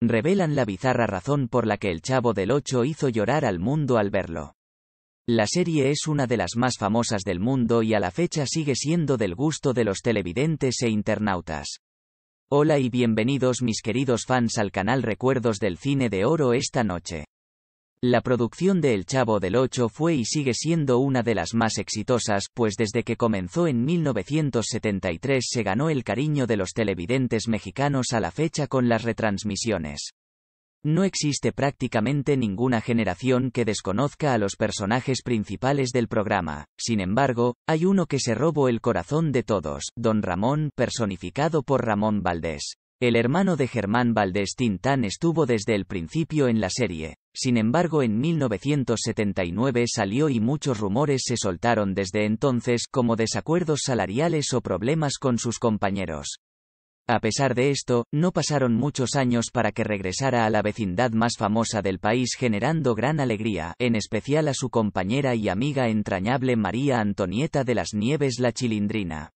revelan la bizarra razón por la que el Chavo del Ocho hizo llorar al mundo al verlo. La serie es una de las más famosas del mundo y a la fecha sigue siendo del gusto de los televidentes e internautas. Hola y bienvenidos mis queridos fans al canal Recuerdos del Cine de Oro esta noche. La producción de El Chavo del Ocho fue y sigue siendo una de las más exitosas, pues desde que comenzó en 1973 se ganó el cariño de los televidentes mexicanos a la fecha con las retransmisiones. No existe prácticamente ninguna generación que desconozca a los personajes principales del programa. Sin embargo, hay uno que se robó el corazón de todos, Don Ramón, personificado por Ramón Valdés. El hermano de Germán Valdés Tintán estuvo desde el principio en la serie, sin embargo en 1979 salió y muchos rumores se soltaron desde entonces como desacuerdos salariales o problemas con sus compañeros. A pesar de esto, no pasaron muchos años para que regresara a la vecindad más famosa del país generando gran alegría, en especial a su compañera y amiga entrañable María Antonieta de las Nieves La Chilindrina.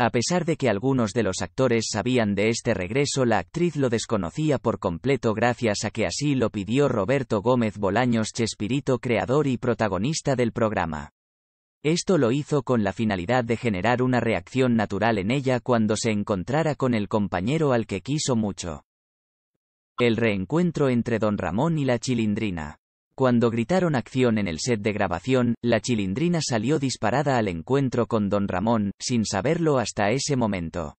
A pesar de que algunos de los actores sabían de este regreso, la actriz lo desconocía por completo gracias a que así lo pidió Roberto Gómez Bolaños Chespirito, creador y protagonista del programa. Esto lo hizo con la finalidad de generar una reacción natural en ella cuando se encontrara con el compañero al que quiso mucho. El reencuentro entre don Ramón y la chilindrina. Cuando gritaron acción en el set de grabación, la chilindrina salió disparada al encuentro con don Ramón, sin saberlo hasta ese momento.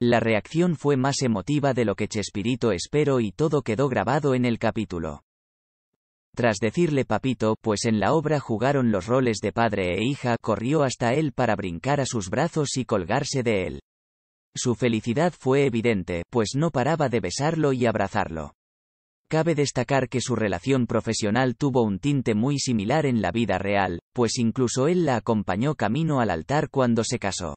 La reacción fue más emotiva de lo que Chespirito esperó y todo quedó grabado en el capítulo. Tras decirle papito, pues en la obra jugaron los roles de padre e hija, corrió hasta él para brincar a sus brazos y colgarse de él. Su felicidad fue evidente, pues no paraba de besarlo y abrazarlo. Cabe destacar que su relación profesional tuvo un tinte muy similar en la vida real, pues incluso él la acompañó camino al altar cuando se casó.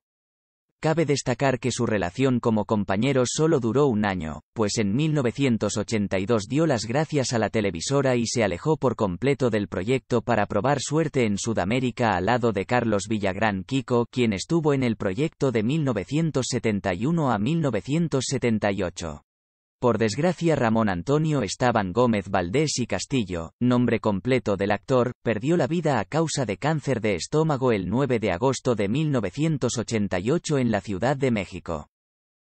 Cabe destacar que su relación como compañero solo duró un año, pues en 1982 dio las gracias a la televisora y se alejó por completo del proyecto para probar suerte en Sudamérica al lado de Carlos Villagrán Kiko, quien estuvo en el proyecto de 1971 a 1978. Por desgracia Ramón Antonio Estaban Gómez Valdés y Castillo, nombre completo del actor, perdió la vida a causa de cáncer de estómago el 9 de agosto de 1988 en la Ciudad de México.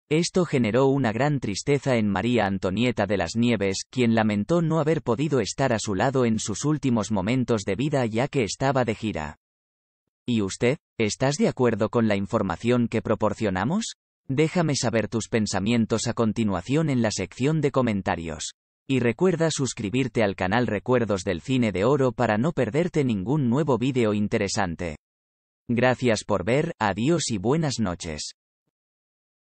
Esto generó una gran tristeza en María Antonieta de las Nieves, quien lamentó no haber podido estar a su lado en sus últimos momentos de vida ya que estaba de gira. ¿Y usted? ¿Estás de acuerdo con la información que proporcionamos? Déjame saber tus pensamientos a continuación en la sección de comentarios. Y recuerda suscribirte al canal Recuerdos del Cine de Oro para no perderte ningún nuevo vídeo interesante. Gracias por ver, adiós y buenas noches.